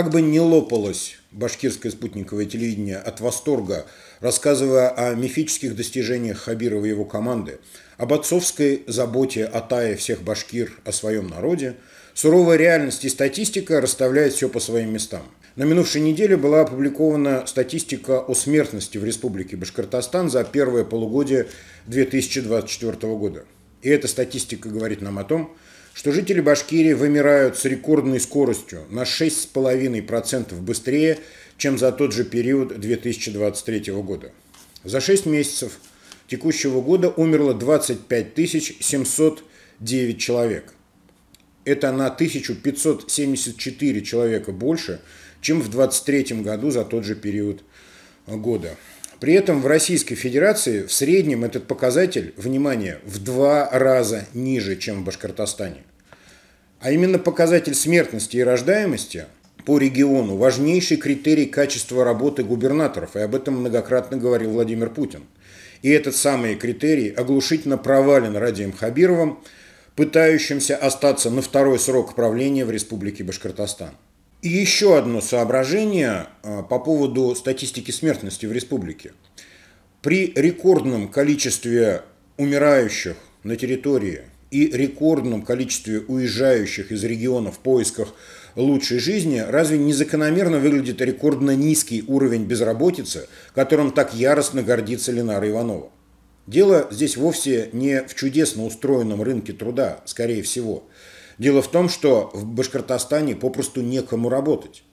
Как бы не лопалось башкирское спутниковое телевидение от восторга, рассказывая о мифических достижениях Хабирова и его команды, об отцовской заботе о тае всех башкир о своем народе, суровая реальность и статистика расставляют все по своим местам. На минувшей неделе была опубликована статистика о смертности в Республике Башкортостан за первое полугодие 2024 года. И эта статистика говорит нам о том, что жители Башкирии вымирают с рекордной скоростью на 6,5% быстрее, чем за тот же период 2023 года. За 6 месяцев текущего года умерло 25 709 человек. Это на 1574 человека больше, чем в 2023 году за тот же период года. При этом в Российской Федерации в среднем этот показатель, внимание, в два раза ниже, чем в Башкортостане. А именно показатель смертности и рождаемости по региону – важнейший критерий качества работы губернаторов, и об этом многократно говорил Владимир Путин. И этот самый критерий оглушительно провален Радием Хабировым, пытающимся остаться на второй срок правления в Республике Башкортостан. И еще одно соображение а, по поводу статистики смертности в республике. При рекордном количестве умирающих на территории и рекордном количестве уезжающих из региона в поисках лучшей жизни, разве не закономерно выглядит рекордно низкий уровень безработицы, которым так яростно гордится Ленара Иванова? Дело здесь вовсе не в чудесно устроенном рынке труда, скорее всего – Дело в том, что в Башкортостане попросту некому работать.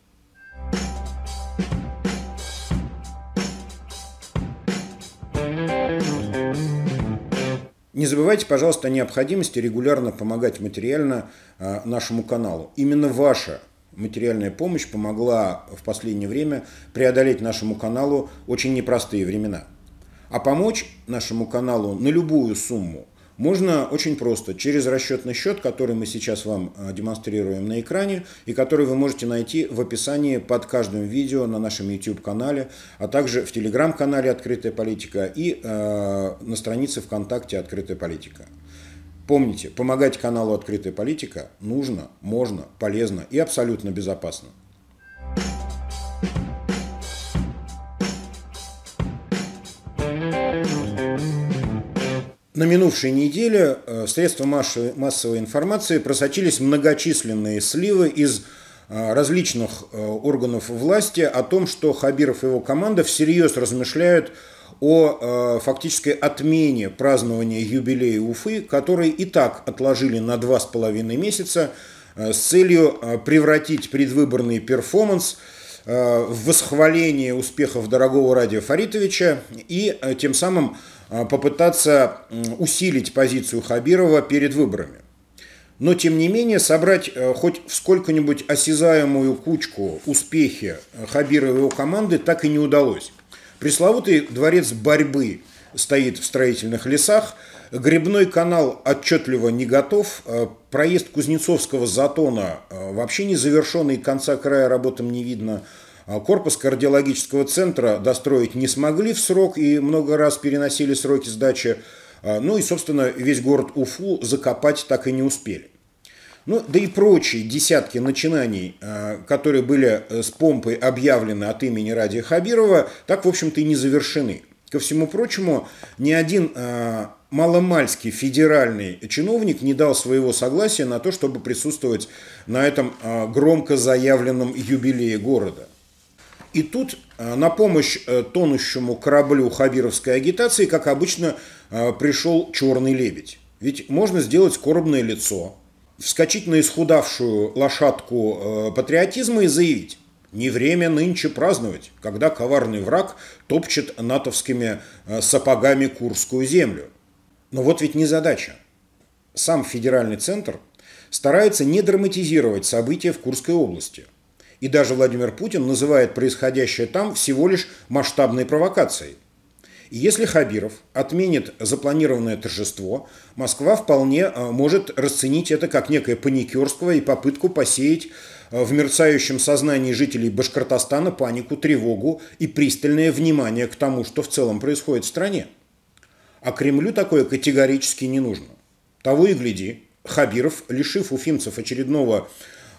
Не забывайте, пожалуйста, о необходимости регулярно помогать материально а, нашему каналу. Именно ваша материальная помощь помогла в последнее время преодолеть нашему каналу очень непростые времена. А помочь нашему каналу на любую сумму – можно очень просто, через расчетный счет, который мы сейчас вам а, демонстрируем на экране и который вы можете найти в описании под каждым видео на нашем YouTube-канале, а также в Telegram-канале «Открытая политика» и э, на странице ВКонтакте «Открытая политика». Помните, помогать каналу «Открытая политика» нужно, можно, полезно и абсолютно безопасно. На минувшей неделе в э, средства массовой информации просочились многочисленные сливы из э, различных э, органов власти о том, что Хабиров и его команда всерьез размышляют о фактической отмене празднования юбилея Уфы, который и так отложили на два с половиной месяца с целью превратить предвыборный перформанс в восхваление успехов дорогого Радия Фаритовича и тем самым а, попытаться усилить позицию Хабирова перед выборами. Но, тем не менее, собрать э, хоть в сколько-нибудь осязаемую кучку успехи э, Хабирова и его команды так и не удалось. Пресловутый дворец борьбы стоит в строительных лесах, грибной канал отчетливо не готов, э, проезд Кузнецовского затона вообще не завершен и конца края работам не видно – а корпус кардиологического центра достроить не смогли в срок и много раз переносили сроки сдачи. А, ну и, собственно, весь город Уфу закопать так и не успели. Ну, да и прочие десятки начинаний, а, которые были э, с помпой объявлены от имени Ради Хабирова, так, в общем-то, и не завершены. Ко всему прочему, ни один маломальский федеральный чиновник не дал своего согласия на то, чтобы присутствовать на этом громко заявленном юбилее города – и тут э, на помощь э, тонущему кораблю хабировской агитации, как обычно, э, пришел черный лебедь. Ведь можно сделать скорбное лицо, вскочить на исхудавшую лошадку патриотизма и заявить, не время нынче праздновать, когда коварный враг топчет натовскими сапогами Курскую землю. Но вот ведь не задача. Сам федеральный центр старается не драматизировать события в Курской области – и даже Владимир Путин называет происходящее там всего лишь масштабной провокацией. И если Хабиров отменит запланированное торжество, Москва вполне э, может расценить это как некое паникерство и попытку посеять э, в мерцающем сознании жителей Башкортостана панику, тревогу и пристальное внимание к тому, что в целом происходит в стране. А Кремлю такое категорически не нужно. Того и гляди, Хабиров, лишив уфимцев очередного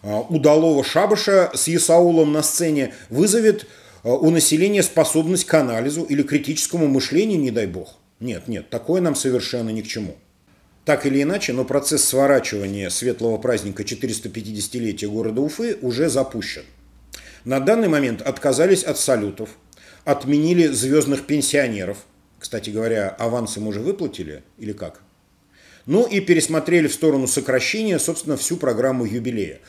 Э, удалого шабаша с Есаулом на сцене вызовет э, у населения способность к анализу или критическому мышлению, не дай бог. Нет, нет, такое нам совершенно ни к чему. Так или иначе, но процесс сворачивания светлого праздника 450-летия города Уфы уже запущен. На данный момент отказались от салютов, отменили звездных пенсионеров. Кстати говоря, авансы им уже выплатили или как? Ну и пересмотрели в сторону сокращения, собственно, всю программу юбилея.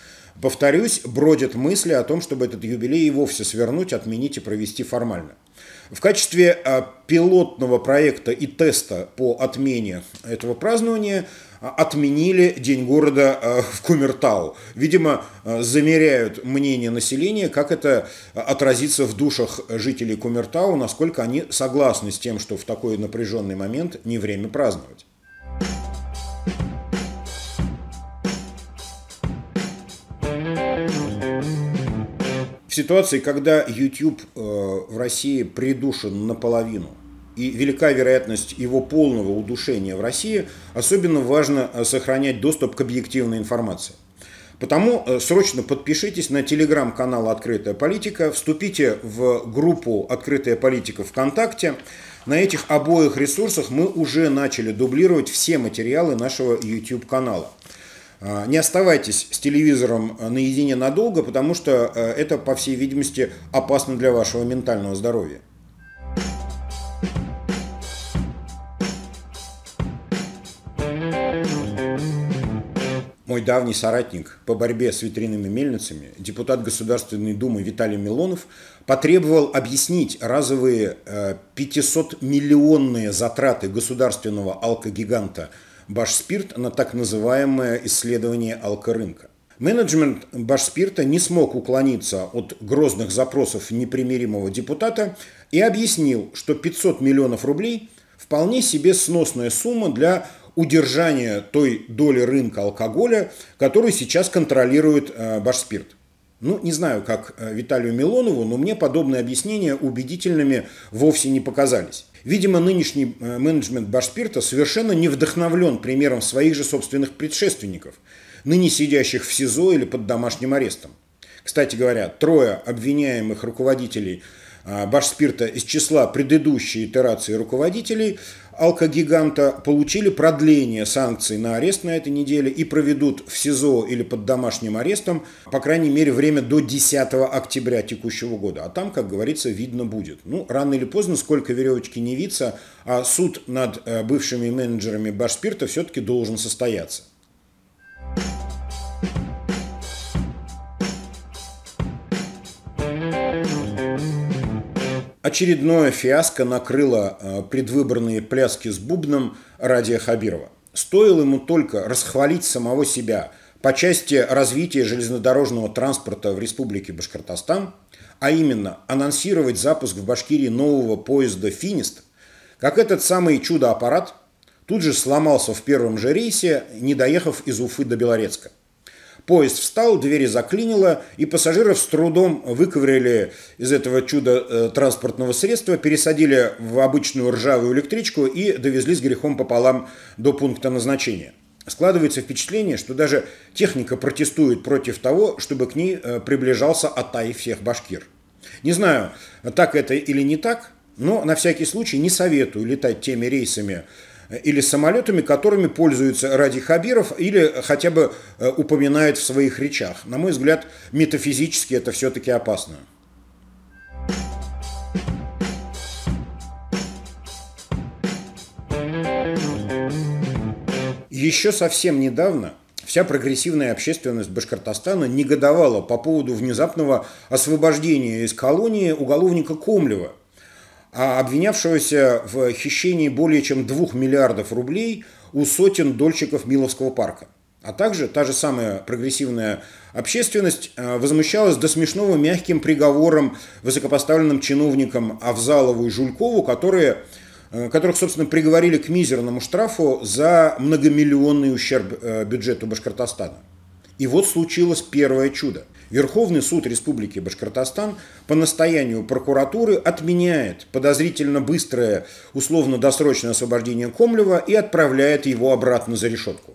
Повторюсь, бродят мысли о том, чтобы этот юбилей и вовсе свернуть, отменить и провести формально. В качестве а, пилотного проекта и теста по отмене этого празднования а, отменили День города а, в Кумертау. Видимо, замеряют мнение населения, как это отразится в душах жителей Кумертау, насколько они согласны с тем, что в такой напряженный момент не время праздновать. В ситуации, когда YouTube э, в России придушен наполовину, и велика вероятность его полного удушения в России, особенно важно э, сохранять доступ к объективной информации. Потому э, срочно подпишитесь на телеграм-канал «Открытая политика», вступите в группу «Открытая политика» ВКонтакте. На этих обоих ресурсах мы уже начали дублировать все материалы нашего YouTube-канала. А, не оставайтесь с телевизором наедине надолго, потому что э, это, по всей видимости, опасно для вашего ментального здоровья. мой давний соратник по борьбе с ветряными мельницами, депутат Государственной Думы Виталий Милонов, потребовал объяснить разовые 500-миллионные э, затраты государственного алкогиганта Башспирт на так называемое исследование алкорынка. Менеджмент Башспирта не смог уклониться от грозных запросов непримиримого депутата и объяснил, что 500 миллионов рублей – вполне себе сносная сумма для удержания той доли рынка алкоголя, которую сейчас контролирует э, Башспирт. Ну, не знаю, как э, Виталию Милонову, но мне подобные объяснения убедительными вовсе не показались. Видимо, нынешний э, менеджмент Башспирта совершенно не вдохновлен примером своих же собственных предшественников, ныне сидящих в СИЗО или под домашним арестом. Кстати говоря, трое обвиняемых руководителей Башспирта а, из числа предыдущей итерации руководителей алкогиганта получили продление санкций на арест на этой неделе и проведут в СИЗО или под домашним арестом, по крайней мере, время до 10 октября текущего года. А там, как говорится, видно будет. Ну, рано или поздно, сколько веревочки не виться, а суд над э, бывшими менеджерами Башспирта все-таки должен состояться. Очередное фиаско накрыло э, предвыборные пляски с бубном Радия Хабирова. Стоило ему только расхвалить самого себя по части развития железнодорожного транспорта в Республике Башкортостан, а именно анонсировать запуск в Башкирии нового поезда «Финист», как этот самый чудо-аппарат тут же сломался в первом же рейсе, не доехав из Уфы до Белорецка. Поезд встал, двери заклинило, и пассажиров с трудом выковырили из этого чуда э, транспортного средства, пересадили в обычную ржавую электричку и довезли с грехом пополам до пункта назначения. Складывается впечатление, что даже техника протестует против того, чтобы к ней э, приближался Атай всех башкир. Не знаю, так это или не так, но на всякий случай не советую летать теми рейсами, или самолетами, которыми пользуется Ради Хабиров или хотя бы э, упоминает в своих речах. На мой взгляд, метафизически это все-таки опасно. Еще совсем недавно вся прогрессивная общественность Башкортостана негодовала по поводу внезапного освобождения из колонии уголовника Комлева, а обвинявшегося в хищении более чем 2 миллиардов рублей у сотен дольщиков Миловского парка. А также та же самая прогрессивная общественность э, возмущалась до смешного мягким приговором высокопоставленным чиновникам Авзалову и Жулькову, которые, э, которых, собственно, приговорили к мизерному штрафу за многомиллионный ущерб э, бюджету Башкортостана. И вот случилось первое чудо – Верховный суд Республики Башкортостан по настоянию прокуратуры отменяет подозрительно быстрое условно-досрочное освобождение Комлева и отправляет его обратно за решетку.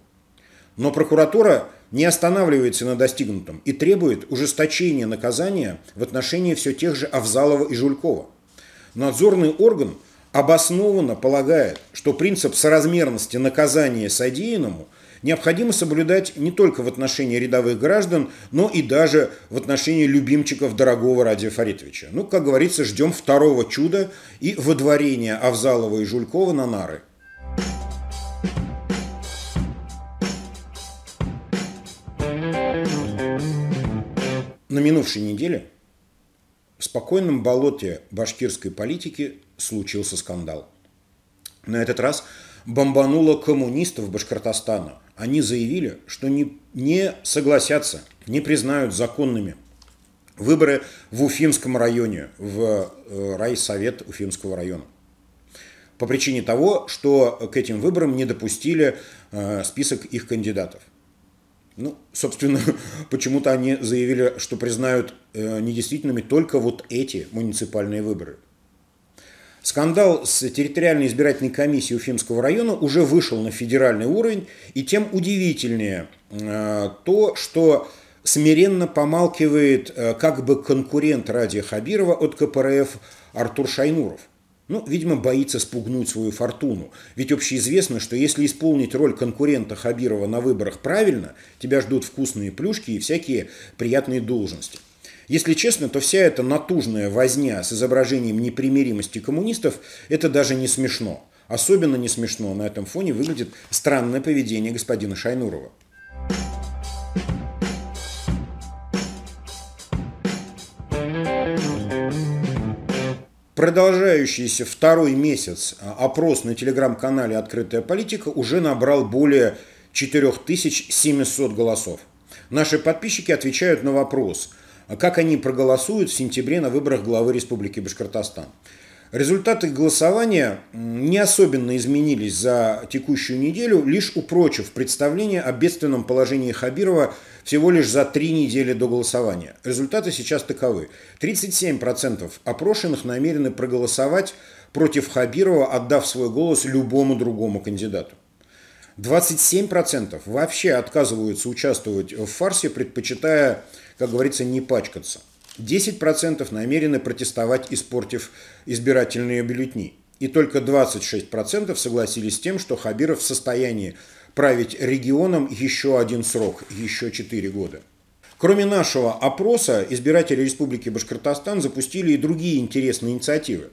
Но прокуратура не останавливается на достигнутом и требует ужесточения наказания в отношении все тех же Авзалова и Жулькова. Надзорный орган обоснованно полагает, что принцип соразмерности наказания содеянному – необходимо соблюдать не только в отношении рядовых граждан, но и даже в отношении любимчиков дорогого Радия Фаритовича. Ну, как говорится, ждем второго чуда и водворения Авзалова и Жулькова на нары. На минувшей неделе в спокойном болоте башкирской политики случился скандал. На этот раз бомбануло коммунистов Башкортостана они заявили, что не, не согласятся, не признают законными выборы в Уфимском районе, в э, райсовет Уфимского района. По причине того, что к этим выборам не допустили э, список их кандидатов. Ну, собственно, почему-то они заявили, что признают э, недействительными только вот эти муниципальные выборы. Скандал с территориальной избирательной комиссией Уфимского района уже вышел на федеральный уровень, и тем удивительнее э, то, что смиренно помалкивает э, как бы конкурент Радия Хабирова от КПРФ Артур Шайнуров. Ну, видимо, боится спугнуть свою фортуну. Ведь общеизвестно, что если исполнить роль конкурента Хабирова на выборах правильно, тебя ждут вкусные плюшки и всякие приятные должности. Если честно, то вся эта натужная возня с изображением непримиримости коммунистов – это даже не смешно. Особенно не смешно на этом фоне выглядит странное поведение господина Шайнурова. Продолжающийся второй месяц а, опрос на телеграм-канале «Открытая политика» уже набрал более 4700 голосов. Наши подписчики отвечают на вопрос – а как они проголосуют в сентябре на выборах главы Республики Башкортостан. Результаты голосования не особенно изменились за текущую неделю, лишь упрочив представление о бедственном положении Хабирова всего лишь за три недели до голосования. Результаты сейчас таковы. 37% опрошенных намерены проголосовать против Хабирова, отдав свой голос любому другому кандидату. 27% вообще отказываются участвовать в фарсе, предпочитая как говорится, не пачкаться. 10% намерены протестовать, испортив избирательные бюллетни. И только 26% согласились с тем, что Хабиров в состоянии править регионом еще один срок, еще 4 года. Кроме нашего опроса, избиратели Республики Башкортостан запустили и другие интересные инициативы.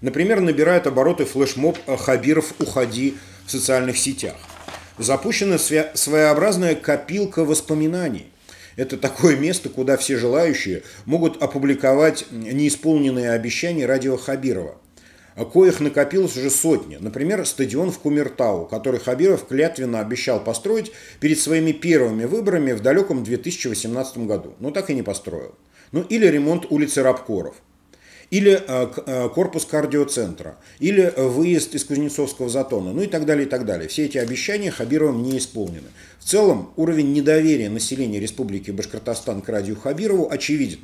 Например, набирает обороты флешмоб «Хабиров, уходи» в социальных сетях. Запущена своеобразная копилка воспоминаний – это такое место, куда все желающие могут опубликовать неисполненные обещания радио Хабирова о а коих накопилось уже сотни. Например, стадион в Кумертау, который Хабиров клятвенно обещал построить перед своими первыми выборами в далеком 2018 году, но так и не построил. Ну или ремонт улицы Рабкоров – или э, э, корпус кардиоцентра, или э, выезд из Кузнецовского затона, ну и так далее, и так далее. Все эти обещания Хабировым не исполнены. В целом уровень недоверия населения Республики Башкортостан к радио Хабирову очевиден.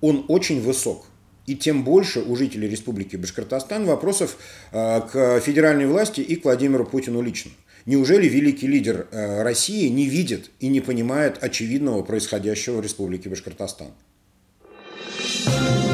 Он очень высок. И тем больше у жителей Республики Башкортостан вопросов к федеральной власти и к Владимиру Путину лично. Неужели великий лидер России не видит и не понимает очевидного происходящего в Республике Башкортостан? thank you